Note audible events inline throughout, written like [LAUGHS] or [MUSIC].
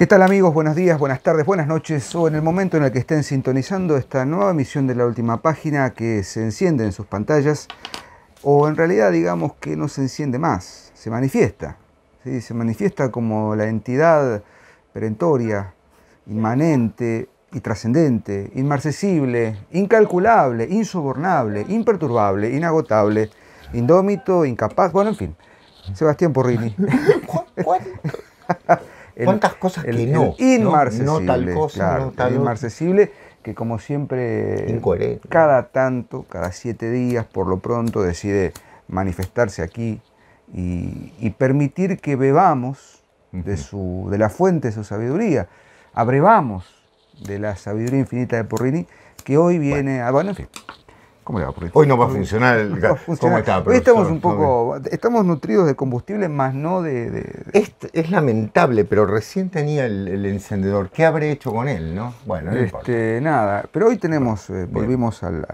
¿Qué tal amigos? Buenos días, buenas tardes, buenas noches o en el momento en el que estén sintonizando esta nueva emisión de la última página que se enciende en sus pantallas o en realidad digamos que no se enciende más, se manifiesta, se manifiesta como la entidad perentoria, inmanente y trascendente, inmarcesible, incalculable, insobornable, imperturbable, inagotable, indómito, incapaz, bueno, en fin, Sebastián Porrini. [LAUGHS] ¿Cuántas cosas que no? inmarcesible. que como siempre, cada tanto, cada siete días, por lo pronto, decide manifestarse aquí y, permitir que bebamos de, su, de la fuente de su sabiduría, abrevamos de la sabiduría infinita de Porrini, que hoy viene a... Bueno, en fin. Hoy no va a funcionar el gas. [LAUGHS] Hoy estamos un poco, estamos nutridos de combustible, más no de... Es, lamentable, pero recién tenía el, encendedor. ¿Qué habré hecho con él, no? Bueno, este, Nada, pero hoy tenemos, eh, volvimos al,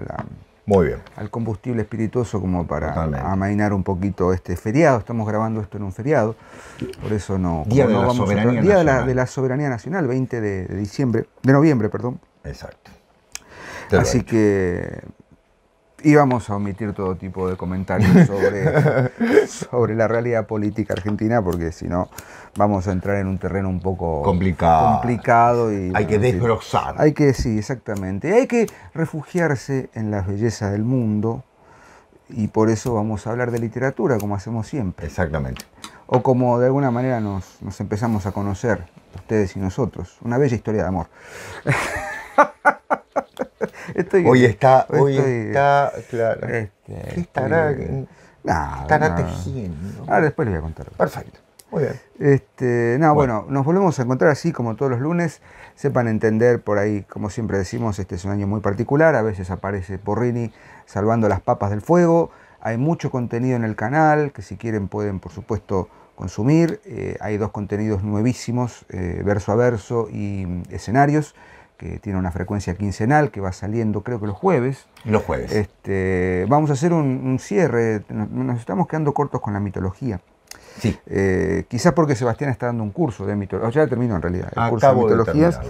Muy bien. al combustible espirituoso como para amainar un poquito este feriado. Estamos grabando esto en un feriado, por eso no... Día, de, la vamos Día de, la, Soberanía Nacional, 20 de, de diciembre, de noviembre, perdón. Exacto. Así que íbamos a omitir todo tipo de comentarios [LAUGHS] sobre, sobre la realidad política argentina, porque si no vamos a entrar en un terreno un poco complicado. complicado y, hay que desbrozar. Hay que, sí, exactamente. Hay que refugiarse en las bellezas del mundo y por eso vamos a hablar de literatura, como hacemos siempre. Exactamente. O como de alguna manera nos, nos empezamos a conocer, ustedes y nosotros. Una bella historia de amor. [LAUGHS] hoy está, hoy está, claro. Este, ¿Qué estará, estará Ahora después les voy a contar. Perfecto. Muy bien. Este, no, bueno. nos volvemos a encontrar así como todos los lunes. Sepan entender por ahí, como siempre decimos, este es un año muy particular. A veces aparece Porrini salvando las papas del fuego. Hay mucho contenido en el canal que si quieren pueden, por supuesto, consumir. Eh, hay dos contenidos nuevísimos, eh, verso a verso y mm, escenarios que tiene una frecuencia quincenal que va saliendo creo que los jueves. Los jueves. Este, vamos a hacer un, cierre, nos, estamos quedando cortos con la mitología. Sí. Eh, quizás porque Sebastián está dando un curso de mitología, ya terminó en realidad, el curso de mitologías.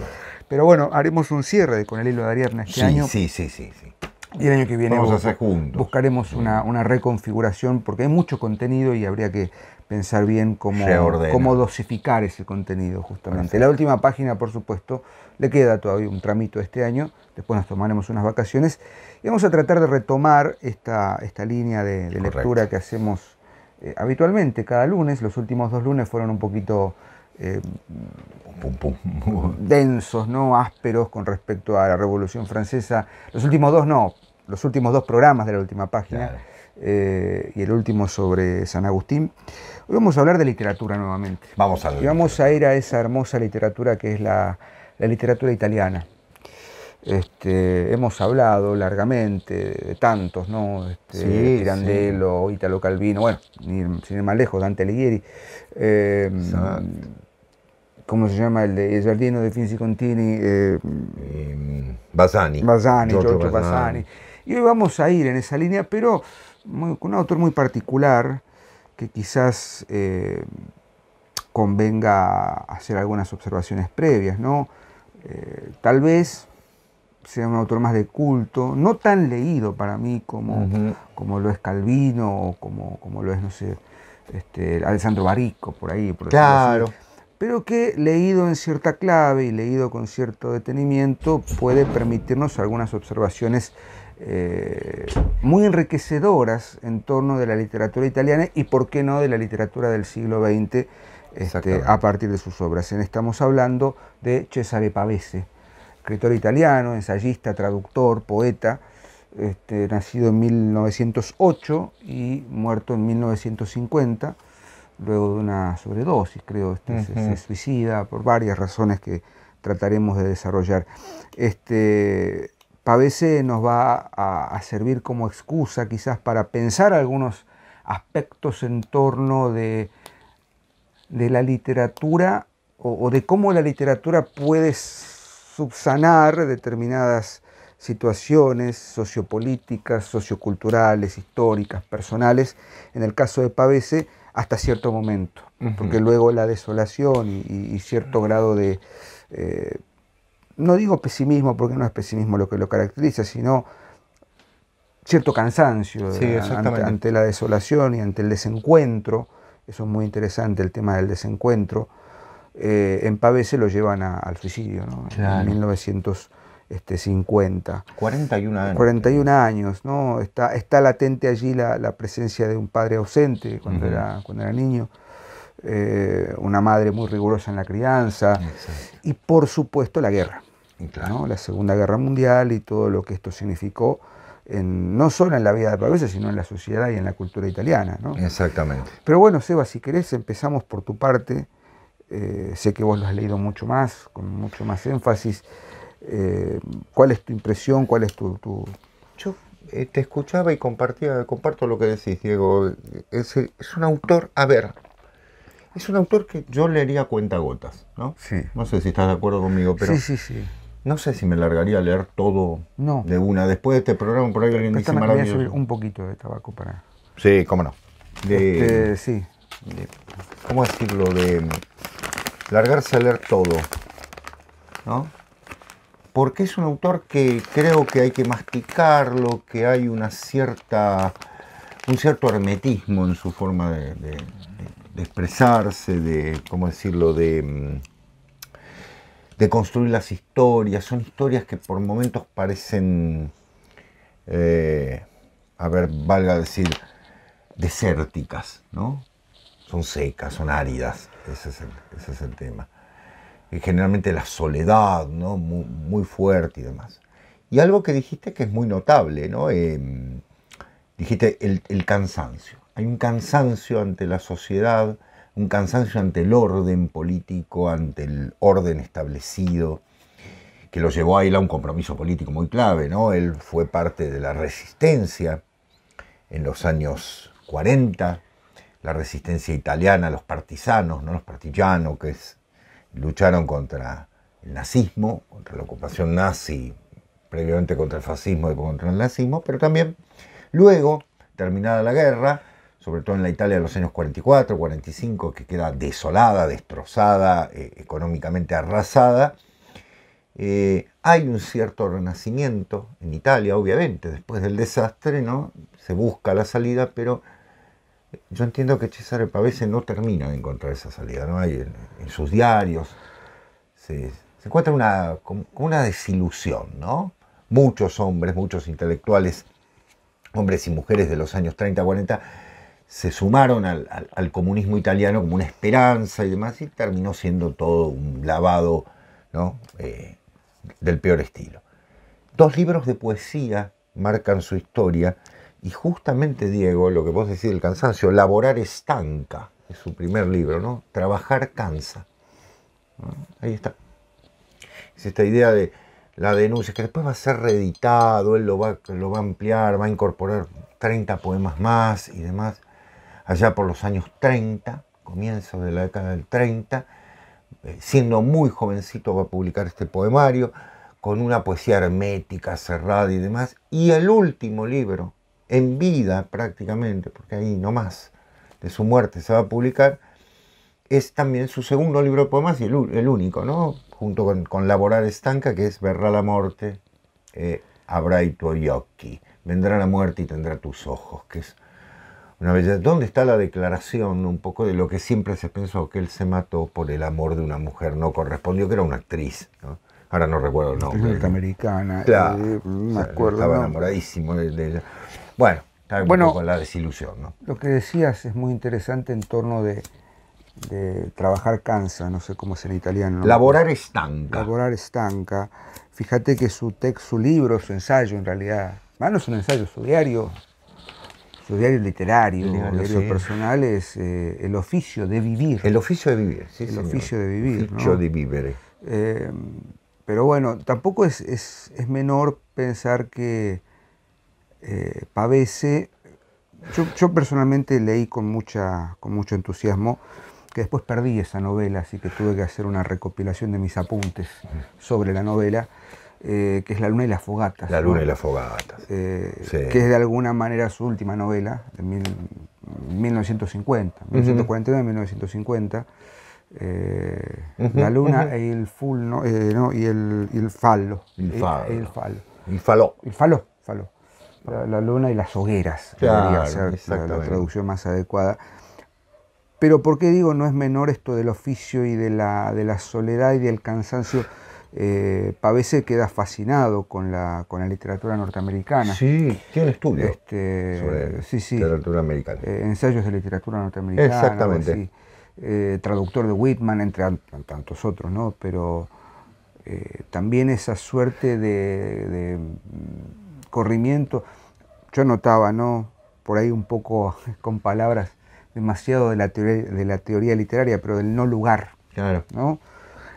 pero bueno, haremos un cierre con el hilo de Ariadna este año. Sí, sí, sí, sí. Y el año que viene a hacer buscaremos una, reconfiguración porque hay mucho contenido y habría que pensar bien cómo, cómo dosificar ese contenido justamente. La última página, por supuesto, le queda todavía un tramito este año, después nos tomaremos unas vacaciones y vamos a tratar de retomar esta, esta línea de, lectura que hacemos eh, habitualmente cada lunes. Los últimos dos lunes fueron un poquito eh, [LAUGHS] densos, ¿no? ásperos con respecto a la Revolución Francesa. Los últimos dos no, los últimos dos programas de la última página. Eh, y el último sobre San Agustín. Hoy vamos a hablar de literatura nuevamente. Vamos a Y vamos a ir a esa hermosa literatura que es la, la literatura italiana. Este, hemos hablado largamente de tantos, ¿no? Este, Italo Calvino, bueno, sin ir más lejos, Dante Alighieri. Em, ¿Cómo se llama el de Giardino de Finzi Contini? Eh, em, em, Basani, Giorgio, Basani. Y hoy vamos a ir en esa línea, pero con un autor muy particular que quizás eh, convenga hacer algunas observaciones previas, ¿no? Eh, tal vez sea un autor más de culto, no tan leído para mí como, como lo es Calvino o como, como lo es, no sé, este, Alessandro Barico, por ahí. Por claro. pero que leído en cierta clave y leído con cierto detenimiento puede permitirnos algunas observaciones eh, muy enriquecedoras en torno de la literatura italiana y, por qué no, de la literatura del siglo XX este, a partir de sus obras. Estamos hablando de Cesare Pavese, escritor italiano, ensayista, traductor, poeta, este, nacido en 1908 y muerto en 1950, luego de una sobredosis, creo, este, se, suicida por varias razones que trataremos de desarrollar. Pavese nos va a servir como excusa quizás para pensar algunos aspectos en torno de de la literatura o, de cómo la literatura puede subsanar determinadas situaciones sociopolíticas, socioculturales, históricas, personales, en el caso de Pavese, hasta cierto momento, porque luego la desolación y, cierto grado de, eh, no digo pesimismo, porque no es pesimismo lo que lo caracteriza, sino cierto cansancio eh, ante, la desolación y ante el desencuentro eso es muy interesante, el tema del desencuentro. Eh, en en se lo llevan al suicidio, ¿no? En 1950. 41 este, años. 41 años, ¿no? Está, está latente allí la, presencia de un padre ausente cuando, era, cuando era niño. Eh, una madre muy rigurosa en la crianza y por supuesto la guerra, la Segunda Guerra Mundial y todo lo que esto significó no solo en la vida de Pavese, sino en la sociedad y en la cultura italiana. ¿no? Exactamente. Pero bueno, Seba, si querés, empezamos por tu parte. Eh, sé que vos lo has leído mucho más, con mucho más énfasis. Eh, ¿Cuál es tu impresión? ¿Cuál es tu...? Yo eh, te escuchaba y compartía, comparto lo que decís, Diego. Es, es, un autor, a ver, es un autor que yo leería cuentagotas, ¿no? Sí. No sé si estás de acuerdo conmigo, pero... Sí, sí, sí. No sé si me largaría a leer todo de una. Después de este programa, por ahí alguien dice maravilloso. un poquito de tabaco para. Sí, cómo no. De, este, sí. ¿Cómo decirlo? De mm, largarse a leer todo. ¿No? Porque es un autor que creo que hay que masticarlo, que hay una cierta. un cierto hermetismo en su forma de, de expresarse, de. ¿cómo decirlo? de mm, de construir las historias. Son historias que por momentos parecen, eh, a ver, valga decir, desérticas, ¿no? Son secas, son áridas, ese es el, tema. Y generalmente la soledad, ¿no? Muy, fuerte y demás. Y algo que dijiste que es muy notable, ¿no? Em, dijiste el, el cansancio. Hay un cansancio ante la sociedad un cansancio ante el orden político, ante el orden establecido, que lo llevó a a un compromiso político muy clave, ¿no? Él fue parte de la resistencia en los años 40, la resistencia italiana, los partisanos, ¿no? Los partillanos que lucharon contra el nazismo, contra la ocupación nazi, previamente contra el fascismo y contra el nazismo, pero también luego, terminada la guerra, sobre todo en la Italia de los años 44, 45, que queda desolada, destrozada, eh, económicamente arrasada. Eh, hay un cierto renacimiento en Italia, obviamente, después del desastre, ¿no? Se busca la salida, pero eh, yo entiendo que Cesare Pavese no termina de encontrar esa salida, ¿no? Hay en, sus diarios se, encuentra una, una desilusión, ¿no? Muchos hombres, muchos intelectuales, hombres y mujeres de los años 30, 40, se sumaron al, comunismo italiano como una esperanza y demás, y terminó siendo todo un lavado eh, del peor estilo. Dos libros de poesía marcan su historia, y justamente, Diego, lo que vos decís del cansancio, Laborar estanca, es su primer libro, ¿no? Trabajar cansa. Ahí está. Es esta idea de la denuncia, que después va a ser reeditado, él lo lo va a ampliar, va a incorporar 30 poemas más y demás allá por los años 30, comienzos de la década del 30, eh, siendo muy jovencito va a publicar este poemario, con una poesía hermética, cerrada y demás, y el último libro, en vida prácticamente, porque ahí nomás de su muerte se va a publicar, es también su segundo libro de poemas y el, único, ¿no? Junto con, Laborar Estanca, que es Verrá la muerte, eh, habrá y tu Vendrá la muerte y tendrá tus ojos, que es una ¿Dónde está la declaración un poco de lo que siempre se pensó, que él se mató por el amor de una mujer no correspondió, que era una actriz? Ahora no recuerdo no nombre. Norteamericana. Eh, claro. me acuerdo. Estaba enamoradísimo de, ella. Bueno, está un la desilusión. ¿no? Lo que decías es muy interesante en torno de, trabajar cansa, no sé cómo es en italiano. Laborar estanca. Laborar estanca. Fíjate que su texto, su libro, su ensayo en realidad, no es un ensayo, su diario, los diarios literarios, los personales, eh, el oficio de vivir. El oficio de vivir, sí. El oficio de vivir. El oficio de vivir. Eh, pero bueno, tampoco es, menor pensar que eh, Pavese, yo, personalmente leí con, mucha, con mucho entusiasmo, que después perdí esa novela, así que tuve que hacer una recopilación de mis apuntes sobre la novela. Eh, que es La Luna y las Fogatas. La Luna y las Fogatas. Eh, que es de alguna manera su última novela, de 1950, 1950 eh, la luna el full, y el, y el falo. El El, falo. El La, luna y las hogueras, la, traducción más adecuada. Pero ¿por qué digo no es menor esto del oficio y de la, de la soledad y del cansancio? Eh, veces queda fascinado con la, con la literatura norteamericana. Sí, tiene un este, sobre sí, literatura americana. Eh, ensayos de literatura norteamericana. Exactamente. Eh, traductor de Whitman, entre tantos otros, ¿no? Pero eh, también esa suerte de, mm, corrimiento. Yo notaba, ¿no? Por ahí un poco [LAUGHS] con palabras demasiado de la teoría, de la teoría literaria, pero del no lugar. Claro. ¿no?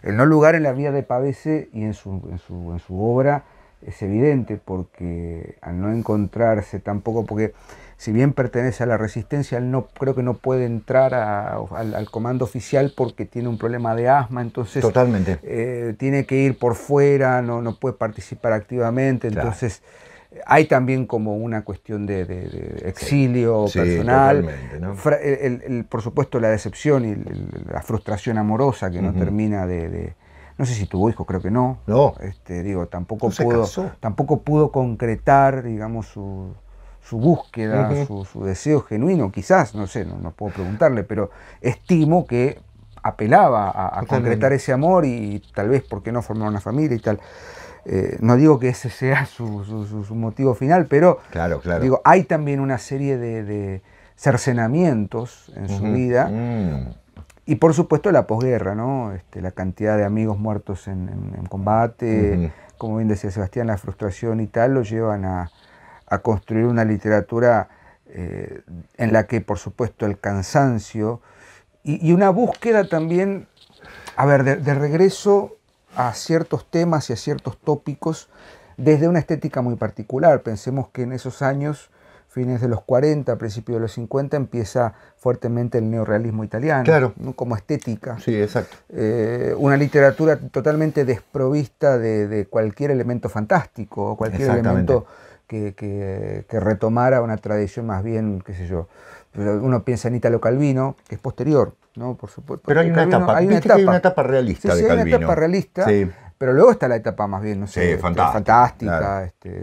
El no lugar en la vida de Pavese y en su, en su, obra es evidente porque al no encontrarse tampoco, porque si bien pertenece a la resistencia, él no, creo que no puede entrar al, comando oficial porque tiene un problema de asma, entonces Totalmente. Eh, tiene que ir por fuera, no, no puede participar activamente, entonces... Hay también como una cuestión de, exilio personal. por supuesto, la decepción y la frustración amorosa que no termina de, No sé si tuvo hijos, creo que no. No. Este, digo, tampoco, pudo, tampoco pudo concretar, digamos, su, búsqueda, su, deseo genuino, quizás, no sé, no, puedo preguntarle, pero estimo que apelaba a, concretar ese amor y, tal vez, ¿por qué no formar una familia y tal? Eh, no digo que ese sea [LAUGHS] su, motivo final, pero digo, hay también una serie de, cercenamientos en su vida. Mm. Y por supuesto la posguerra, ¿no? Este, la cantidad de amigos muertos en, combate, como bien decía Sebastián, la frustración y tal, lo llevan a, construir una literatura eh, en la que, por supuesto, el cansancio y, una búsqueda también, a ver, de regreso a ciertos temas y a ciertos tópicos desde una estética muy particular. Pensemos que en esos años, fines de los 40, principios de los 50, empieza fuertemente el neorealismo italiano claro. como estética. Sí, exacto. Eh, una literatura totalmente desprovista de, cualquier elemento fantástico o cualquier elemento que, que, retomara una tradición más bien, qué sé yo. Uno piensa en Italo Calvino, que es posterior, no, por supuesto. Pero hay una, etapa, hay una hay una etapa realista sí, de Hay una etapa realista, pero luego está la etapa más bien, no sé, fantástica. fantástica este,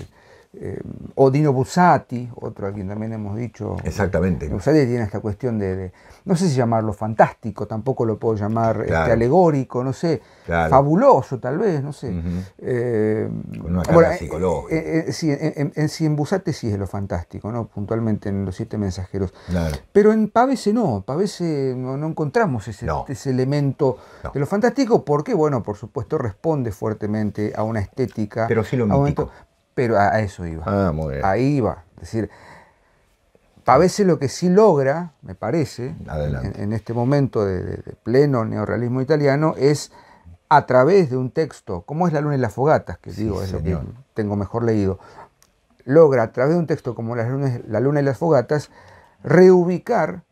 eh, o Odino Busati, otro a quien también hemos dicho. Exactamente. Busati tiene esta cuestión de, no sé si llamarlo fantástico, tampoco lo puedo llamar este, alegórico, no sé, fabuloso tal vez, no sé. No eh, Con eh, eh, sí, en, Busati sí es lo fantástico, ¿no? puntualmente en Los Siete Mensajeros. Pero en Pavese no, Pavese no, no encontramos ese, elemento de lo fantástico porque, bueno, por supuesto responde fuertemente a una estética. Pero sí lo mítico pero a, eso iba. Ah, Ahí iba. Es decir, a veces lo que sí logra, me parece, en, este momento de, pleno neorrealismo italiano, es a través de un texto, como es La Luna y las Fogatas, que digo, es lo que tengo mejor leído, logra a través de un texto como La Luna y las Fogatas, reubicar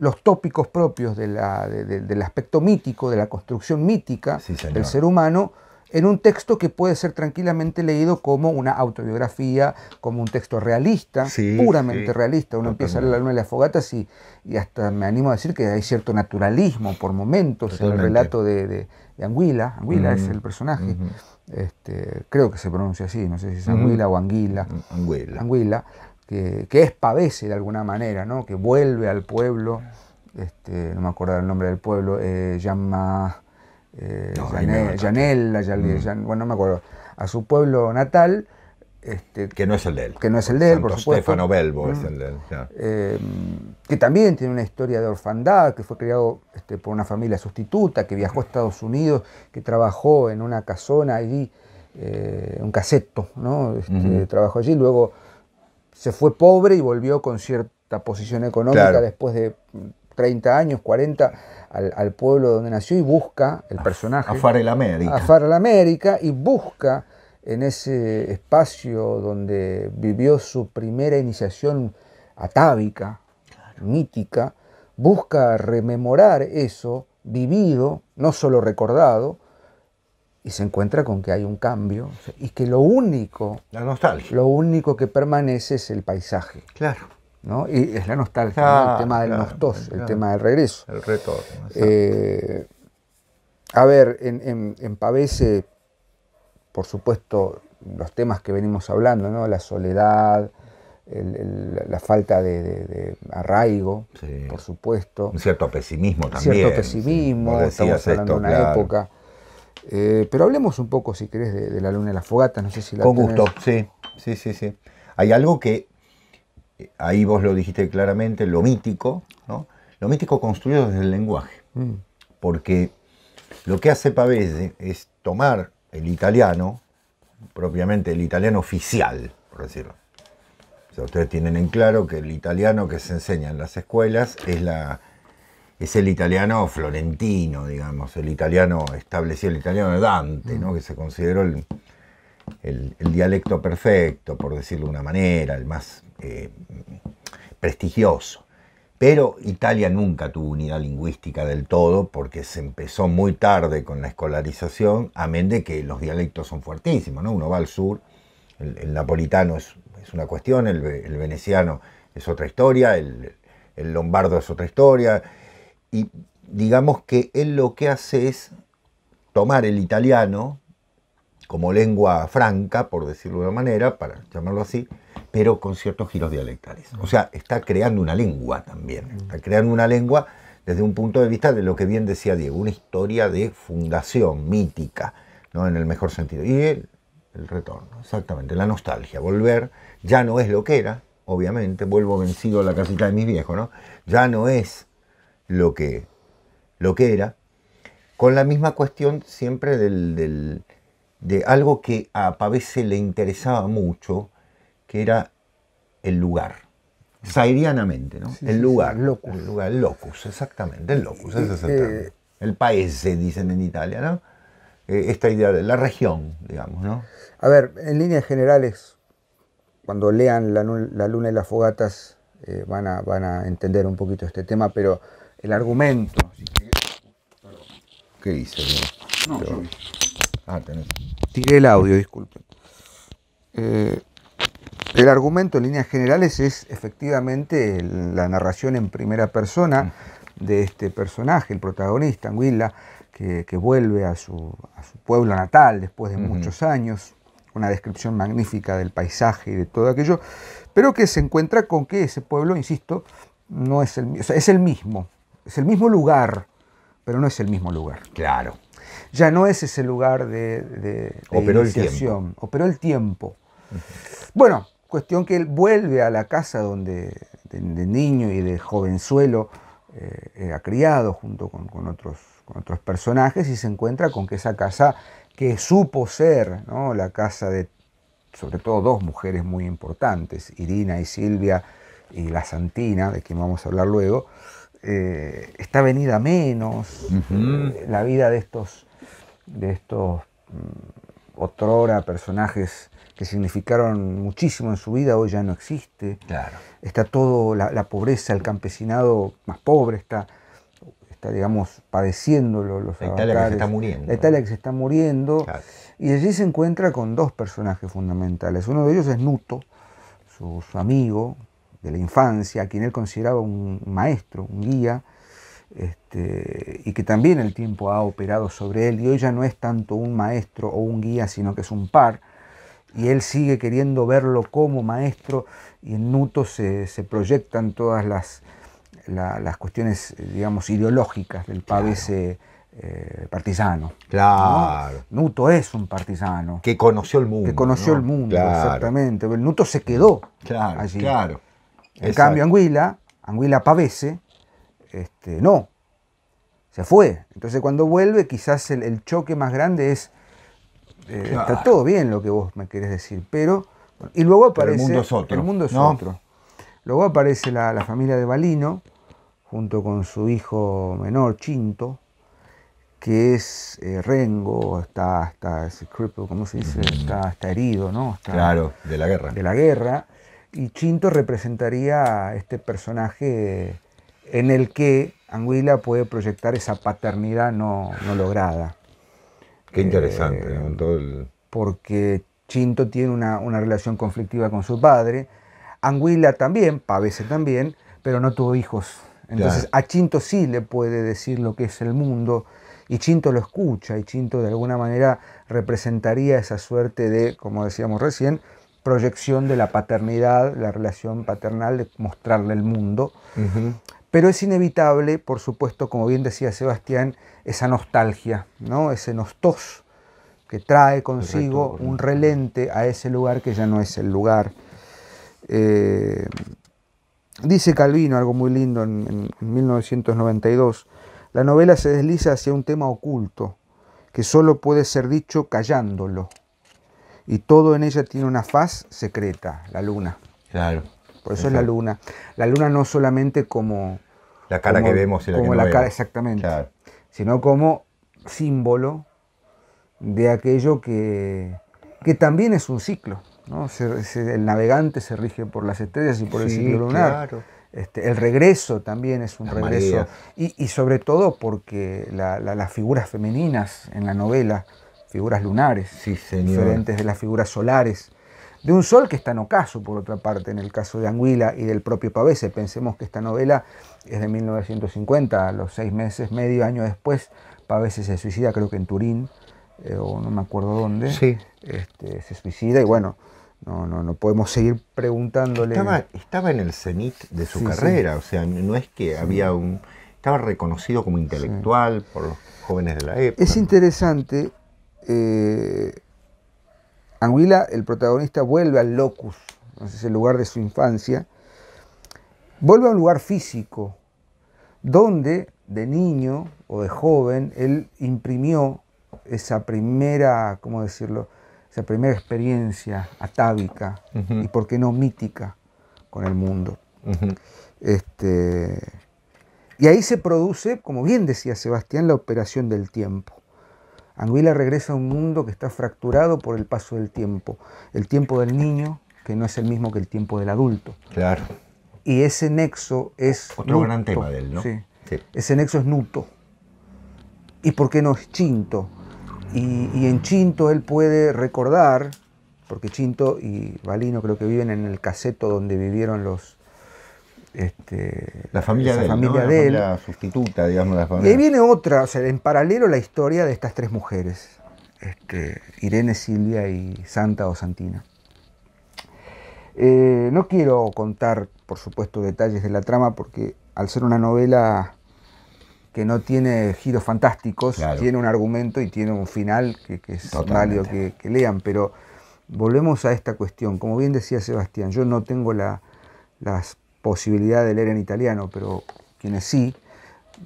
los tópicos propios del aspecto mítico, de la construcción mítica del ser humano, en un texto que puede ser tranquilamente leído como una autobiografía, como un texto realista, puramente realista. Uno empieza a leer la luna de las fogatas y, hasta me animo a decir que hay cierto naturalismo por momentos en el relato de, Anguila. Anguila es el personaje. Este, creo que se pronuncia así, no sé si es Anguila o Anguila. Anguila. Anguila que, que, es pavese de alguna manera, ¿no? que vuelve al pueblo. Este, no me acuerdo el nombre del pueblo, eh, llama eh, bueno, no me acuerdo, a su pueblo natal. Este, que no es el de él. Que no es el de él, por supuesto. Belbo mm. eh, que también tiene una historia de orfandad, que fue criado este, por una familia sustituta, que viajó a Estados Unidos, que trabajó en una casona allí, eh, un caseto, ¿no? Este, trabajó allí, luego se fue pobre y volvió con cierta posición económica después de 30 años, 40 al, pueblo donde nació y busca el personaje. A el América. A el América y busca en ese espacio donde vivió su primera iniciación atávica, mítica, busca rememorar eso vivido, no solo recordado, y se encuentra con que hay un cambio y que lo único, la nostalgia, lo único que permanece es el paisaje. Claro. Y es la nostalgia, el ah, tema del nostos, el tema del regreso. El retorno. Eh, a ver, en, en, por supuesto, los temas que venimos hablando, ¿no? La soledad, la falta de, arraigo, por supuesto. Un cierto pesimismo también. Cierto pesimismo, estamos hablando de una época. Eh, pero hablemos un poco, si querés, de, la luna y la fogata, no sé si Con gusto, sí, sí, sí, sí. Hay algo que ahí vos lo dijiste claramente, lo mítico, ¿no? Lo mítico construido desde el lenguaje. Mm. Porque lo que hace Pavese es tomar el italiano, propiamente el italiano oficial, por decirlo. ustedes tienen en claro que el italiano que se enseña en las escuelas es, la, es el italiano florentino, digamos, el italiano establecido, el italiano de Dante, ¿no? Mm. que se consideró el, el, dialecto perfecto, por decirlo de una manera, el más eh, prestigioso. Pero Italia nunca tuvo unidad lingüística del todo porque se empezó muy tarde con la escolarización, amén de que los dialectos son fuertísimos, ¿no? Uno va al sur, el, napolitano es, una cuestión, el, veneciano es otra historia, el, el lombardo es otra historia, y digamos que él lo que hace es tomar el italiano, como lengua franca, por decirlo de una manera, para llamarlo así, pero con ciertos giros dialectales. O sea, está creando una lengua también, mm. está creando una lengua desde un punto de vista de lo que bien decía Diego, una historia de fundación mítica, ¿no? en el mejor sentido. Y el, retorno, exactamente, la nostalgia, volver, ya no es lo que era, obviamente, vuelvo vencido a la casita de mis viejos, ¿no? ya no es lo que, lo que era, con la misma cuestión siempre del de algo que a Pavese le interesaba mucho, que era el lugar. Sairianamente, ¿no? el, lugar, locus. el locus, exactamente, el locus, eh, el país paese, dicen en Italia, ¿no? Eh, esta idea de la región, digamos, ¿no? A ver, en líneas generales, cuando lean La, Luna y las Fogatas, eh, van, a, van a entender un poquito este tema, pero el argumento. ¿Qué dice No, Ah, tenés. el audio, disculpen. Eh, el argumento en líneas generales es efectivamente la narración en primera persona mm. de este personaje, el protagonista, Anguilla, que, vuelve a su, pueblo natal después de muchos años, una descripción magnífica del paisaje y de todo aquello, pero que se encuentra con que ese pueblo, insisto, no es el, o es el mismo, es el mismo lugar, pero no es el mismo lugar. Claro ya no es ese lugar de, de, Operó El Operó el tiempo. Bueno, cuestión que él vuelve a la casa donde de, niño y de jovenzuelo ha eh, criado junto con, otros, otros personajes y se encuentra con que esa casa que supo ser ¿no? la casa de sobre todo dos mujeres muy importantes, Irina y Silvia y la Santina, de quien vamos a hablar luego, eh, está venida menos, eh, la vida de estos de estos mm, otrora personajes que significaron muchísimo en su vida, hoy ya no existe. Está todo, la, pobreza, el campesinado más pobre está, está digamos, padeciéndolo los La Italia que se está muriendo. La Italia que se está muriendo. Y allí se encuentra con dos personajes fundamentales. Uno de ellos es Nuto, su, su amigo de la infancia, a quien él consideraba un maestro, un guía, este, y que también el tiempo ha operado sobre él y hoy ya no es tanto un maestro o un guía, sino que es un par, y él sigue queriendo verlo como maestro y en Nuto se, proyectan todas las, las cuestiones, digamos, ideológicas del pavese. Eh, partisano. Claro. Nuto es un partisano. Que conoció el mundo. Que conoció el mundo, exactamente. Nuto se quedó claro, allí. Claro. En cambio, Anguila, Anguila Pavese, este, no, se fue. Entonces cuando vuelve quizás el, choque más grande es, eh, está todo bien lo que vos me querés decir, pero... Y luego aparece... el mundo es otro. El mundo es otro. Luego aparece la, familia de Balino, junto con su hijo menor, Chinto, que es eh, Rengo, está, está ese ¿cómo se dice? Está, herido, ¿no? claro, de la guerra. De la guerra. Y Chinto representaría a este personaje en el que Anguila puede proyectar esa paternidad no, lograda. Qué interesante. Porque Chinto tiene una, relación conflictiva con su padre, Anguila también, veces también, pero no tuvo hijos. Entonces a Chinto sí le puede decir lo que es el mundo y Chinto lo escucha y Chinto de alguna manera representaría esa suerte de, como decíamos recién, proyección de la paternidad, la relación paternal de mostrarle el mundo. Pero es inevitable, por supuesto, como bien decía Sebastián, esa nostalgia, ¿no? ese nostos que trae consigo un relente a ese lugar que ya no es el lugar. Eh, dice Calvino algo muy lindo en, 1992, la novela se desliza hacia un tema oculto que solo puede ser dicho callándolo y todo en ella tiene una faz secreta, la luna. Claro. Por eso es la luna. La luna no solamente como la cara que vemos y la como la cara, exactamente. Sino como símbolo de aquello que, también es un ciclo. ¿no? el navegante se rige por las estrellas y por el ciclo lunar. Este, el regreso también es un regreso. Y, sobre todo porque las figuras femeninas en la novela, figuras lunares, diferentes de las figuras solares, de un sol que está en ocaso, por otra parte, en el caso de Anguila y del propio Pavese. Pensemos que esta novela es de 1950, a los seis meses, medio año después, Pavese se suicida, creo que en Turín, eh, o no me acuerdo dónde, sí. Este, se suicida y bueno, no, no, no podemos seguir preguntándole. Estaba, en el cenit de su carrera, o sea, no es que había un... Estaba reconocido como intelectual por los jóvenes de la época. Es interesante eh, Anguila, el protagonista, vuelve al locus, es el lugar de su infancia, vuelve a un lugar físico, donde de niño o de joven él imprimió esa primera, ¿cómo decirlo? Esa primera experiencia atávica y, por qué no, mítica con el mundo. Este, y ahí se produce, como bien decía Sebastián, la operación del tiempo. Anguila regresa a un mundo que está fracturado por el paso del tiempo. El tiempo del niño, que no es el mismo que el tiempo del adulto. Claro. Y ese nexo es. Otro gran tema de él, ¿no? Sí. Ese nexo es nuto. ¿Y por qué no es chinto? Y, y, en Chinto él puede recordar, porque Chinto y Balino creo que viven en el caseto donde vivieron los, este, la familia de él, familia de La sustituta, digamos. Y ahí viene otra, o sea, en paralelo la historia de estas tres mujeres, este, Irene, Silvia y Santa o Santina. Eh, no quiero contar, por supuesto, detalles de la trama porque al ser una novela que no tiene giros fantásticos, tiene un argumento y tiene un final que, es válido que, lean, pero volvemos a esta cuestión. Como bien decía Sebastián, yo no tengo la, las posibilidad de leer en italiano, pero quienes sí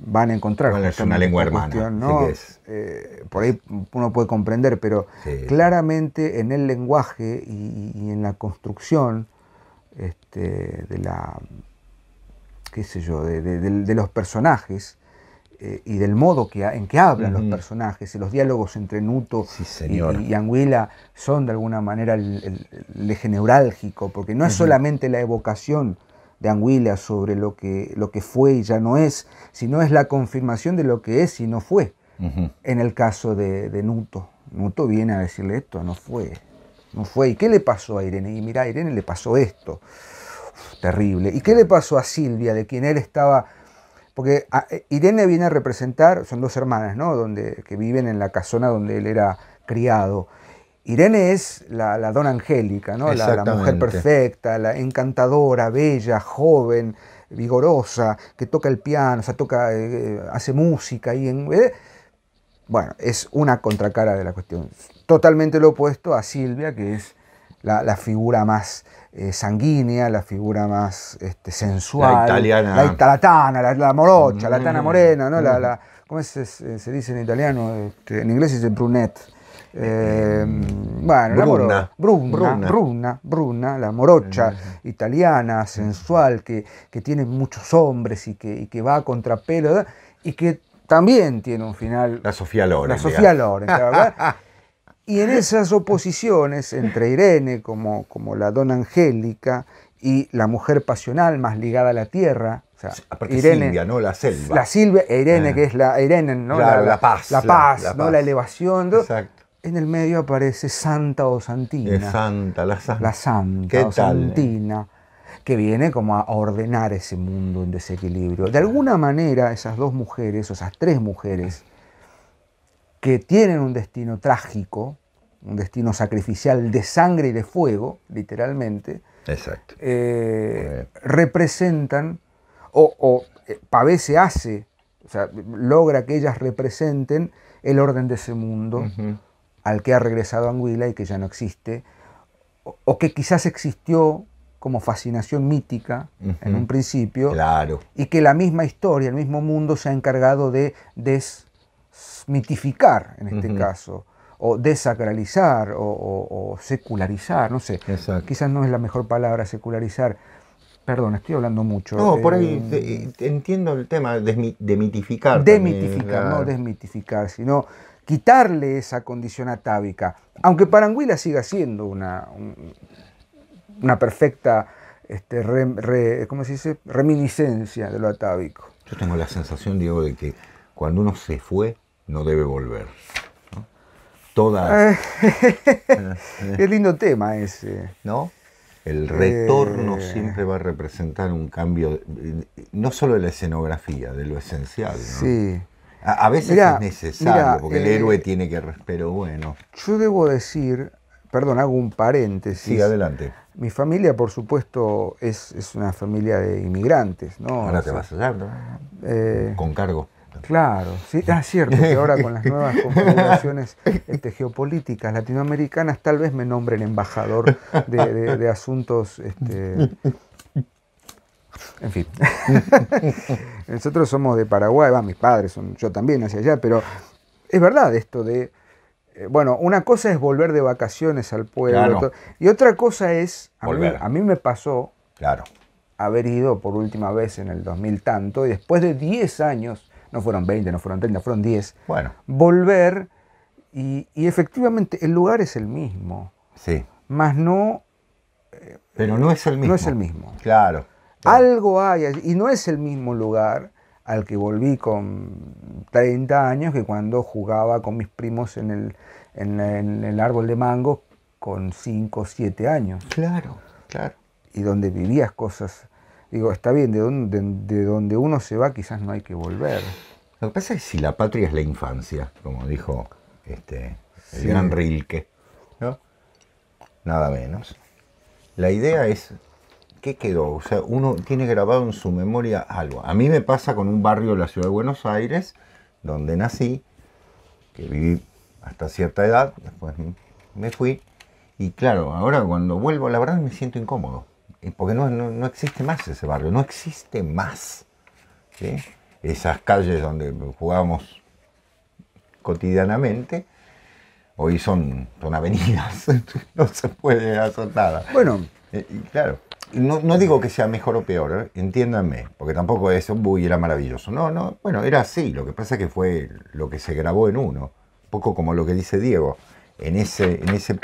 van a encontrar. una lengua hermana. ¿no? Eh, por ahí uno puede comprender, pero claramente en el lenguaje y, en la construcción este, de la qué sé yo, de, los personajes eh, y del modo que, en que hablan los personajes los diálogos entre Nuto y, Anguila son de alguna manera el, eje neurálgico, porque no es solamente la evocación de Anguila sobre lo que, lo que fue y ya no es, sino es la confirmación de lo que es y no fue. En el caso de, de, Nuto, Nuto viene a decirle esto, no fue, no fue. ¿Y qué le pasó a Irene? Y mira, a Irene le pasó esto, terrible. ¿Y qué le pasó a Silvia, de quien él estaba... Porque ah, eh, Irene viene a representar, son dos hermanas, ¿no? Donde, que viven en la casona donde él era criado. Irene es la, la dona angélica, la, mujer perfecta, la encantadora, bella, joven, vigorosa, que toca el piano, o toca, eh, eh, hace música y en, eh. bueno, es una contracara de la cuestión. Totalmente lo opuesto a Silvia, que es la, figura más sanguínea, la figura más este, sensual. La italiana. La, italatana, la, morocha, la tana mm. morena, ¿no? Mm. ¿Cómo se dice en italiano? Este, en inglés es el brunette. Eh, mm. bueno, Bruna. La Bruna, Bruna. la morocha mm. italiana, sensual, que, tiene muchos hombres y que, va a contrapelo y que también tiene un final. La Sofía Loren. La Sofía [LAUGHS] y en esas oposiciones entre Irene, como, como la dona Angélica, y la mujer pasional más ligada a la tierra, o Irene, Silvia, ¿no? La selva. La Silvia, Irene, eh. que es la Irene, ¿no? La, paz. La paz, La elevación. Exacto en el medio aparece Santa o Santina. Santa, la Santa. La Santa o Santina, que viene como a ordenar ese mundo en desequilibrio. De alguna manera, esas dos mujeres, o esas tres mujeres, que tienen un destino trágico, un destino sacrificial de sangre y de fuego, literalmente, eh, representan, o, o eh, se hace, o sea, logra que ellas representen el orden de ese mundo al que ha regresado Anguila y que ya no existe, o, que quizás existió como fascinación mítica en un principio, claro. y que la misma historia, el mismo mundo se ha encargado de desmitificar, en este caso, o desacralizar, o, secularizar, no sé, quizás no es la mejor palabra secularizar, Perdón, estoy hablando mucho. No, por ahí eh, entiendo el tema, de Demitificar, demitificar no desmitificar, sino quitarle esa condición atávica, aunque Paranguila siga siendo una, una perfecta este, se dice? reminiscencia de lo atávico. Yo tengo la sensación, Diego, de que cuando uno se fue, no debe volver. Toda... Qué [LAUGHS] lindo tema ese. ¿No? El retorno eh. siempre va a representar un cambio, no solo de la escenografía, de lo esencial. ¿no? Sí. A, veces es necesario, porque el héroe eh, tiene que... Pero bueno. Yo debo decir, perdón, hago un paréntesis. Sí, adelante. Mi familia, por supuesto, es, una familia de inmigrantes, ¿no? Ahora te vas a dar, ¿no? Eh, con cargo. Claro, sí, es ah, cierto, que ahora con las nuevas [LAUGHS] configuraciones este, geopolíticas latinoamericanas tal vez me nombren embajador de, asuntos este, en fin. [LAUGHS] Nosotros somos de Paraguay, va, mis padres son yo también hacia allá, pero es verdad esto de. Eh, bueno, una cosa es volver de vacaciones al pueblo y otra cosa es. A volver. Mí, a mí me pasó. Claro. Haber ido por última vez en el 2000 tanto y después de 10 años, no fueron 20, no fueron 30, fueron 10. Bueno. Volver y, efectivamente el lugar es el mismo. Sí. Más no. Eh, pero no es el mismo. No es el mismo. Claro. Algo hay, y no es el mismo lugar al que volví con 30 años que cuando jugaba con mis primos en el, en, el árbol de mango con 5 o 7 años. Claro, claro. Y donde vivías cosas. Digo, está bien, de donde, de donde uno se va quizás no hay que volver. Lo que pasa es que si la patria es la infancia, como dijo este, el gran Rilke, Nada menos. La idea es ¿qué quedó? O sea, uno tiene grabado en su memoria algo. A mí me pasa con un barrio de la ciudad de Buenos Aires, donde nací, que viví hasta cierta edad, después me fui. Y claro, ahora cuando vuelvo, la verdad me siento incómodo, porque no, existe más ese barrio, no existe más. ¿sí? Esas calles donde jugábamos cotidianamente, hoy son, son avenidas, [LAUGHS] no se puede hacer nada. Bueno, eh, y claro no, digo que sea mejor o peor, ¿eh? entiéndanme, porque tampoco es, uy, era maravilloso. No, no, bueno, era así, lo que pasa es que fue lo que se grabó en uno, un poco como lo que dice Diego, en ese, en ese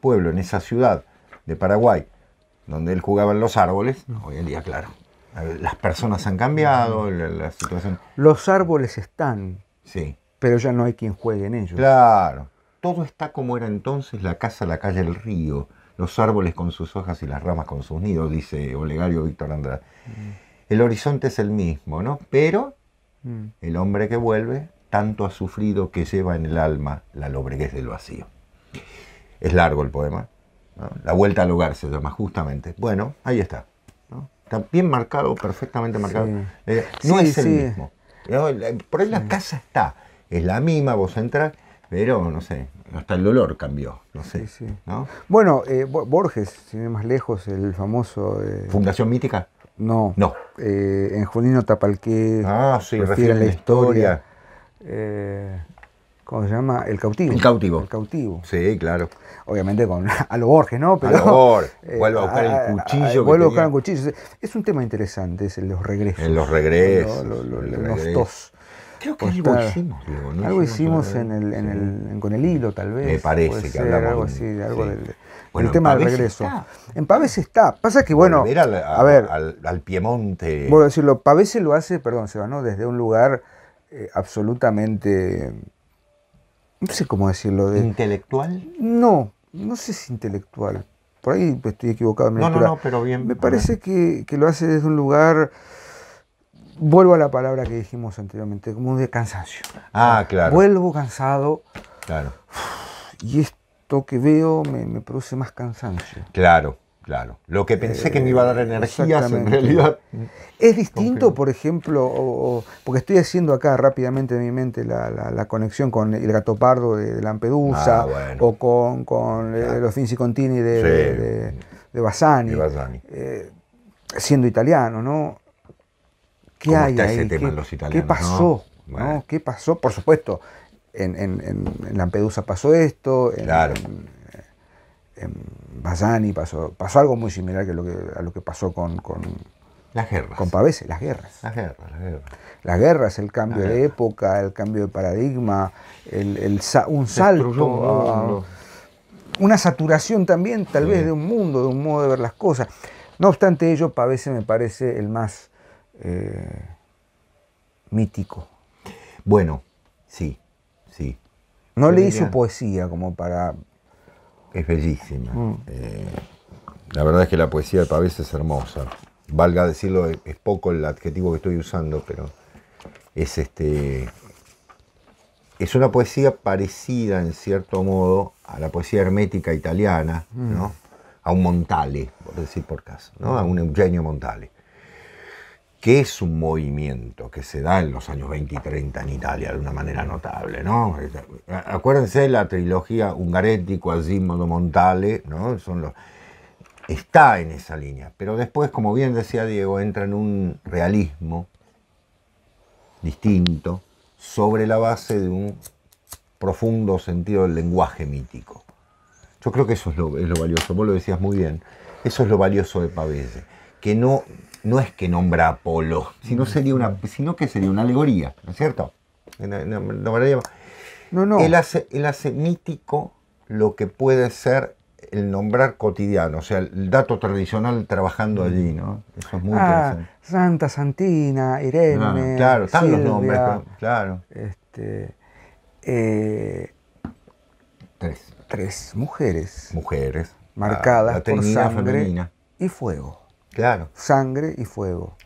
pueblo, en esa ciudad de Paraguay, donde él jugaba en los árboles, hoy en día, claro, las personas han cambiado, la, situación... Los árboles están, sí. pero ya no hay quien juegue en ellos. Claro, todo está como era entonces, la casa, la calle, el río los árboles con sus hojas y las ramas con sus nidos, dice Olegario Víctor Andrade. El horizonte es el mismo, ¿no? Pero mm. el hombre que vuelve tanto ha sufrido que lleva en el alma la lobreguez del vacío. Es largo el poema. La vuelta al hogar se llama justamente. Bueno, ahí está. Está bien marcado, perfectamente marcado. Eh, no es el mismo. Eh, por ahí la casa está. Es la misma, vos entras pero no sé, hasta el dolor cambió, no sé. Bueno, eh, Borges, tiene más lejos, el famoso... Eh, ¿Fundación Mítica? No. No. Eh, en Junino Tapalqué. Ah, sí, refiere a la historia. Eh, ¿Cómo se llama? El cautivo. El cautivo. El cautivo. Sí, claro. Obviamente con [LAUGHS] a lo Borges, ¿no? Pero, a lo Borges. [LAUGHS] Vuelvo a buscar el cuchillo. a, buscar el cuchillo. Es un tema interesante, es el, los regresos. En los regresos. los, regresos. los dos. Creo que algo hicimos, con el hilo, tal vez. Me parece que Algo así, algo del, tema del regreso. En Pavese está. Pasa que, bueno. al, a, ver, al, Piemonte. Bueno, decirlo, Pavese lo hace, perdón, se va, Desde un lugar eh, absolutamente. No sé cómo decirlo. De, ¿Intelectual? No, no sé si intelectual. Por ahí estoy equivocado no, No, pero bien. Me parece que lo hace desde un lugar Vuelvo a la palabra que dijimos anteriormente, como de cansancio. Ah, claro. Vuelvo cansado. Claro. Y esto que veo me, produce más cansancio. Claro, claro. Lo que pensé que me iba a dar energía en realidad. Es distinto, por ejemplo, porque estoy haciendo acá rápidamente en mi mente la, conexión con el gato pardo de, Lampedusa ah, o con, con eh, los Vinci Contini de, de, de, Bassani. Eh, siendo italiano, ¿no? ¿Qué pasó? ¿Qué pasó? Por supuesto, en, Lampedusa pasó esto, en, claro. en pasó, pasó algo muy similar que a lo que pasó con, con las guerras. Con Pavese, las guerras. Las guerras, las guerras. Las el cambio de época, el cambio de paradigma, el, un salto, una saturación también tal vez de un mundo, de un modo de ver las cosas. No obstante ello, Pavese me parece el más eh, mítico. Bueno, sí, sí. No leí su poesía como para... Es bellísima. Mm. Eh, la verdad es que la poesía de Pavés es hermosa. Valga decirlo, es poco el adjetivo que estoy usando, pero es este... Es una poesía parecida, en cierto modo, a la poesía hermética italiana, ¿no? Mm. A un Montale, por decir por caso, ¿no? A un Eugenio Montale que es un movimiento que se da en los años 20 y 30 en Italia de una manera notable, ¿no? Acuérdense la trilogía Ungaretti, Quasimodo, Montale, ¿no? Son Está en esa línea, pero después, como bien decía Diego, entra en un realismo distinto sobre la base de un profundo sentido del lenguaje mítico. Yo creo que eso es lo, valioso, vos lo decías muy bien, eso es lo valioso de Pavese, que no no es que nombra a Apolo, sino, que sería una alegoría, ¿no es cierto? No, no. Él hace, mítico lo que puede ser el nombrar cotidiano, o sea, el dato tradicional trabajando mm. allí, ¿no? Eso es muy ah, Santa, Santina, Irene. Ah, claro, están los nombres, claro. Este, eh, tres. Tres mujeres. Mujeres. Ah, marcadas por sangre y fuego. Sangre y fuego.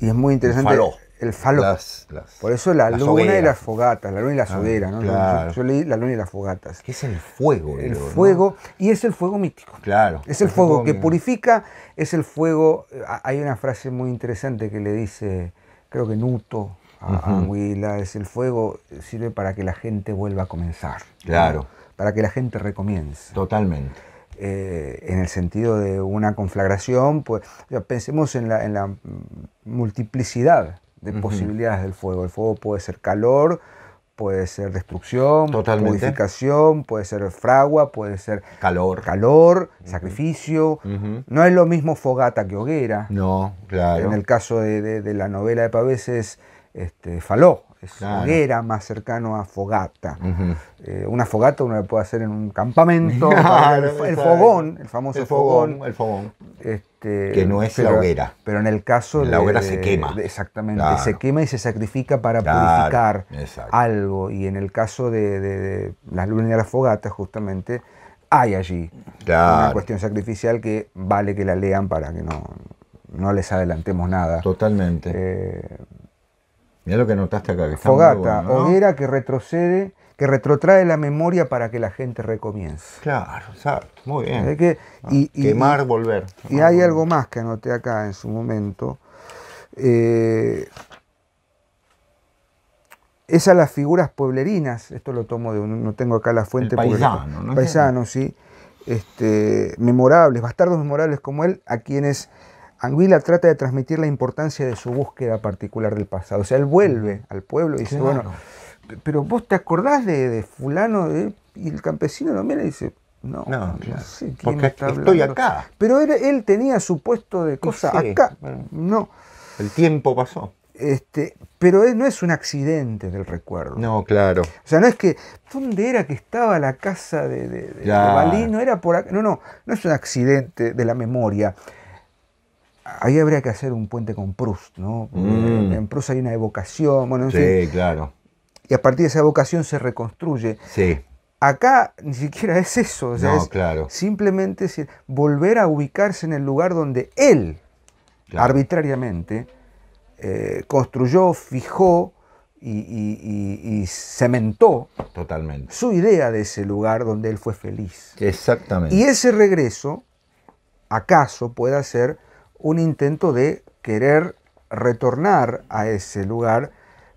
Y es muy interesante. El faló. Por eso la luna y las fogatas, la luna y la Yo, leí la luna y las fogatas. ¿Qué es el fuego? El fuego, y es el fuego mítico. Claro. Es el, fuego, que purifica, es el fuego. Eh, hay una frase muy interesante que le dice, creo que Nuto a, Anguila, es el fuego eh, sirve para que la gente vuelva a comenzar. Claro. Para que la gente recomience. Totalmente. Eh, en el sentido de una conflagración, pues pensemos en la, multiplicidad de posibilidades del fuego. El fuego puede ser calor, puede ser destrucción, modificación puede ser fragua, puede ser calor, calor sacrificio. No es lo mismo fogata que hoguera. No, claro. En el caso de, la novela de Paveses, este, Faló, es más cercano a fogata. Eh, una fogata uno la puede hacer en un campamento, [LAUGHS] el, fogón, el famoso fogón, El fogón. Este, que no es la hoguera. Pero en el caso La hoguera se quema. exactamente, se quema y se sacrifica para purificar algo. Y en el caso de, las lunas de las fogatas, justamente, hay allí una cuestión sacrificial que vale que la lean para que no, no les adelantemos nada. Totalmente. Eh, Mira lo que notaste acá. Que Fogata, hoguera que retrocede, que retrotrae la memoria para que la gente recomience. Claro, exacto, muy bien. Que, ah, y, quemar, volver. y hay algo más que anoté acá en su momento. Eh, esas las figuras pueblerinas, esto lo tomo de no tengo acá la fuente. El paisano, sí. Este, memorables, bastardos memorables como él, a quienes Anguila trata de transmitir la importancia de su búsqueda particular del pasado. O sea, él vuelve al pueblo y dice, bueno, pero vos te acordás de, fulano, y el campesino lo mira y dice, no, no, claro. porque estoy acá. Pero él, tenía su puesto de cosa acá. no. El tiempo pasó. Este, pero no es un accidente del recuerdo. No, claro. O sea, no es que. ¿Dónde era que estaba la casa de, de, de Era por acá. No, no, no es un accidente de la memoria ahí habría que hacer un puente con Proust, ¿no? Mm. En Proust hay una evocación, bueno, sí, claro. Y a partir de esa evocación se reconstruye. Sí. Acá ni siquiera es eso, no, claro. simplemente es volver a ubicarse en el lugar donde él, arbitrariamente, eh, construyó, fijó y, cementó Totalmente. su idea de ese lugar donde él fue feliz. Exactamente. Y ese regreso, acaso, pueda ser un intento de querer retornar a ese lugar,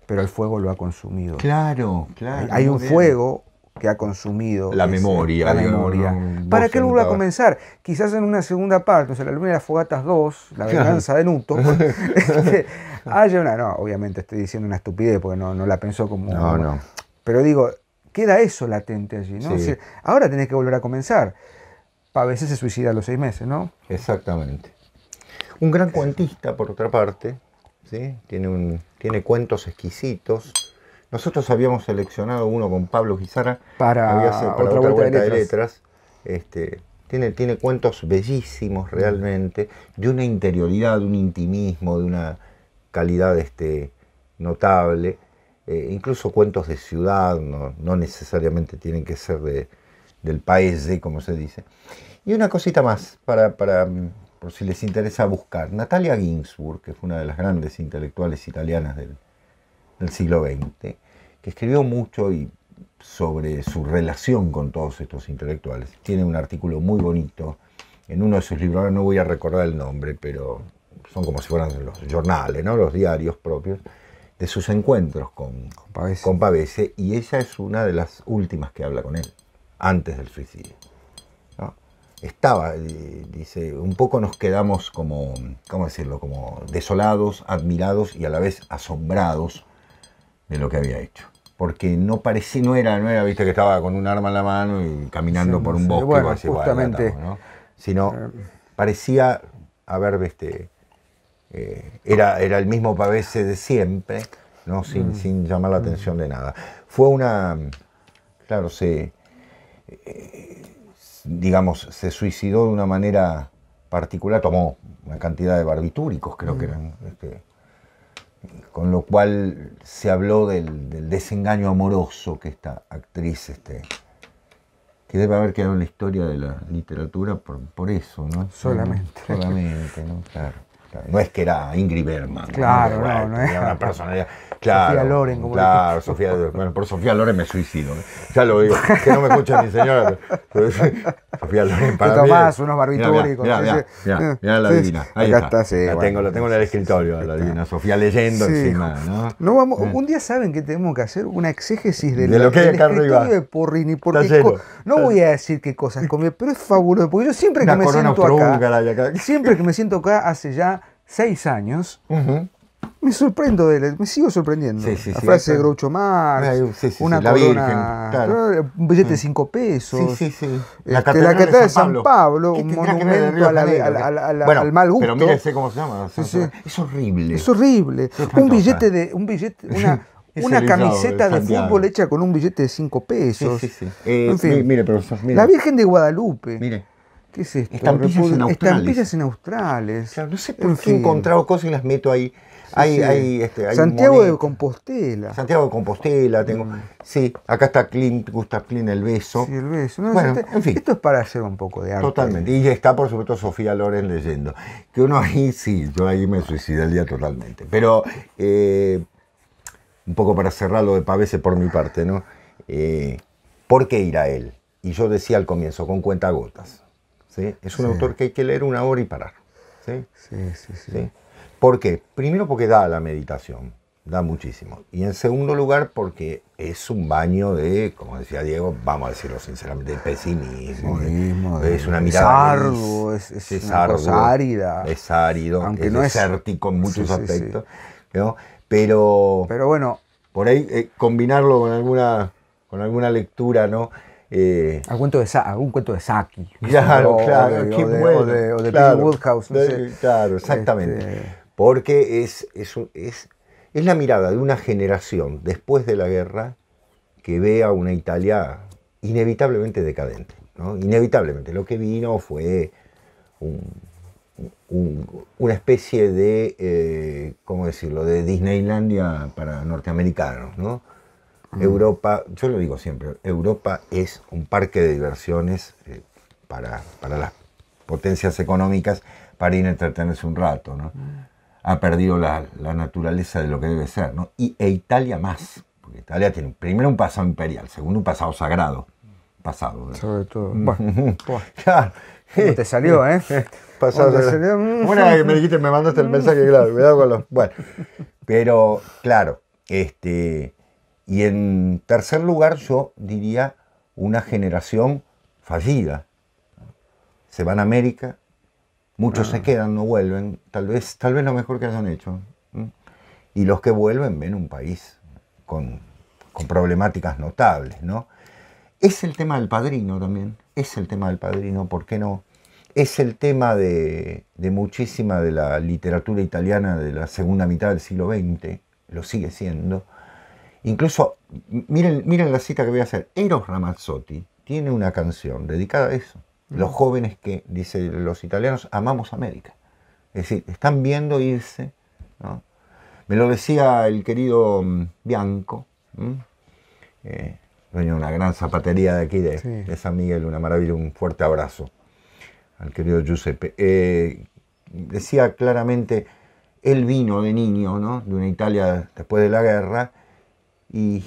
pero el fuego lo ha consumido. Claro, claro. Hay, un fuego que ha consumido la memoria. La memoria. ¿Para qué lo a comenzar? Quizás en una segunda parte, o sea, la luna de las fogatas 2, la venganza de Nuto, [LAUGHS] este, una... No, obviamente estoy diciendo una estupidez porque no, la pensó como... No, no. Pero digo, queda eso latente allí, ¿no? ahora tenés que volver a comenzar. A veces se suicida a los seis meses, ¿no? Exactamente. Un gran cuentista, por otra parte, tiene, un, tiene cuentos exquisitos. Nosotros habíamos seleccionado uno con Pablo Guisara para, otra, vuelta, de letras. este, tiene, tiene cuentos bellísimos mm. realmente, de una interioridad, de un intimismo, de una calidad este, notable. Eh, incluso cuentos de ciudad, no, no necesariamente tienen que ser de, del país, como se dice. Y una cosita más para mm, por si les interesa buscar. Natalia Ginsburg, que fue una de las grandes intelectuales italianas del, siglo XX, que escribió mucho sobre su relación con todos estos intelectuales. Tiene un artículo muy bonito en uno de sus libros, no voy a recordar el nombre, pero son como si fueran los jornales, los diarios propios, de sus encuentros con, con con Pavese, y ella es una de las últimas que habla con él, antes del suicidio estaba, eh, dice, un poco nos quedamos como, ¿cómo decirlo?, como desolados, admirados y a la vez asombrados de lo que había hecho. Porque no parecía, no era, no era, viste que estaba con un arma en la mano y caminando por un bosque. Bueno, así, justamente, Sino eh. parecía haber, este, era, era el mismo pavese de siempre, ¿no? Sin, mm. llamar la mm. atención de nada. Fue una, claro, sí digamos, se suicidó de una manera particular, tomó una cantidad de barbitúricos, creo que mm. eran. Este, con lo cual se habló del, desengaño amoroso que esta actriz, este, que debe haber quedado en la historia de la literatura por, por eso, ¿no? Solamente. Solamente, ¿no? Claro. No es que era Ingrid Berman. Claro, no, no, era. una personalidad. Claro, Sofía Loren, como Claro, Sofía, bueno, por Sofía Loren me suicido. ¿eh? Ya lo digo, que no me escucha ni señora. [LAUGHS] Sofía Loren para tomás unos barbitúricos. Ya, ya, mira la divina. Ahí está, la, tengo, la tengo en el escritorio, la divina. Sofía leyendo encima. ¿no? vamos, eh. un día saben que tenemos que hacer una exégesis de, de lo que es acá arriba. de Porrini. no voy a decir qué cosas comió, pero es fabuloso. Porque yo siempre que me siento acá, siempre que me siento acá hace ya seis años, me sorprendo de él, me sigo sorprendiendo. Sí, la frase de Groucho Marx, una corona, un billete de mm. cinco pesos, la, este, la Catedral de San Pablo, un monumento al mal gusto. Pero mírese cómo se llama. es horrible. Es horrible. un billete de, un billete, una, camiseta de fútbol hecha con un billete de cinco pesos. Eh, en fin, mire, profesor, La Virgen de Guadalupe. Mire ¿Qué Estampillas en australes. no sé por qué he encontrado cosas y las meto ahí. Este, Santiago de Compostela. Santiago de Compostela, tengo. Mm. Sí, acá está Clint, Gustav Clint, el beso. Sí, el beso. bueno, este, en fin. Esto es para hacer un poco de arte. Totalmente. Y está, por supuesto, Sofía Loren leyendo. Que uno ahí sí, yo ahí me suicidaría totalmente. Pero eh, un poco para cerrar lo de Pavese por mi parte, ¿no? Eh, ¿Por qué ir a él? Y yo decía al comienzo, con cuentagotas. Es un autor que hay que leer una hora y parar. ¿sí? Sí, ¿Por qué? Primero porque da la meditación, da muchísimo. Y en segundo lugar porque es un baño de, como decía Diego, vamos a decirlo sinceramente, de pesimismo. es una mirada. Es arduo, es, una cosa árida. Es árido, Aunque es no desértico en muchos aspectos. ¿no? Pero, Pero bueno. Por ahí eh, combinarlo con alguna, con alguna lectura, ¿no? Eh, algún, cuento de cuento de Saki. Claro, claro. O, de, o claro, Woodhouse. Claro, exactamente. Este, Porque es, es, es, es la mirada de una generación después de la guerra que ve a una Italia inevitablemente decadente. Inevitablemente. Lo que vino fue una especie de, eh, ¿cómo decirlo?, de Disneylandia para norteamericanos, ¿no? Europa, yo lo digo siempre, Europa es un parque de diversiones eh, para, las potencias económicas para ir a entretenerse un rato, ¿no? Mm. Ha perdido la, naturaleza de lo que debe ser, ¿no? Y, e Italia más, porque Italia tiene primero un pasado imperial, segundo un pasado sagrado, pasado. Sobre todo. Mm. [LAUGHS] te salió, eh? [LAUGHS] Pasado. Te salió? vez que me dijiste, me mandaste el mensaje, claro, cuidado con los. Bueno, [LAUGHS] pero claro, este, y en tercer lugar, yo diría una generación fallida. Se van a América, muchos se ah. quedan, no vuelven. Tal vez, tal vez lo mejor que hayan hecho. Y los que vuelven ven un país con, problemáticas notables, ¿no? Es el tema del padrino también. Es el tema del padrino, ¿por qué no? Es el tema de, de muchísima de la literatura italiana de la segunda mitad del siglo XX, lo sigue siendo Incluso, miren, la cita que voy a hacer. Eros Ramazzotti tiene una canción dedicada a eso. Mm. Los jóvenes que, dice los italianos, amamos América. Es decir, están viendo irse. Me lo decía el querido mm, Bianco, eh, dueño de una gran zapatería de aquí de, San Miguel, una maravilla, un fuerte abrazo al querido Giuseppe. Eh, decía claramente, él vino de niño, ¿no? de una Italia después de la guerra, y,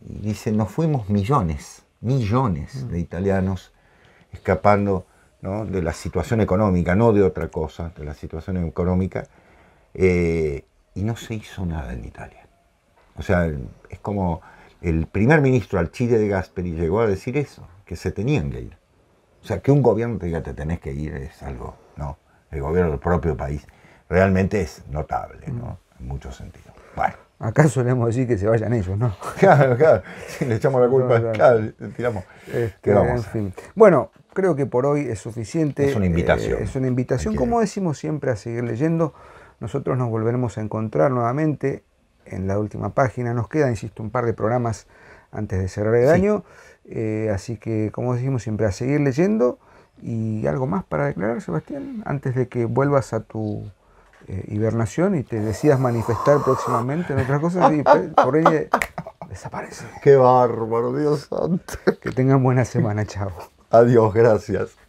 dice, nos fuimos millones, millones mm. de italianos escapando de la situación económica, no de otra cosa, de la situación económica, eh, y no se hizo nada en Italia. O sea, es como el primer ministro al Chile de Gasperi llegó a decir eso, que se tenían que ir. O sea, que un gobierno te diga te tenés que ir es algo, ¿no? El gobierno del propio país realmente es notable, ¿no? Mm. En muchos sentidos. Bueno. Acá solemos decir que se vayan ellos, ¿no? [LAUGHS] Claro, claro. Si le echamos la culpa. claro. tiramos. Este, bueno, creo que por hoy es suficiente. Es una eh, invitación. es una invitación, como decimos siempre, a seguir leyendo. Nosotros nos volveremos a encontrar nuevamente en la última página. Nos queda, insisto, un par de programas antes de cerrar el año. Eh, así que, como decimos siempre, a seguir leyendo. ¿Y algo más para declarar, Sebastián? Antes de que vuelvas a tu eh, hibernación y te decidas manifestar próximamente en otras cosas y por ahí desaparece. Qué bárbaro, Dios santo. Que tengan buena semana, chavo. Adiós, gracias.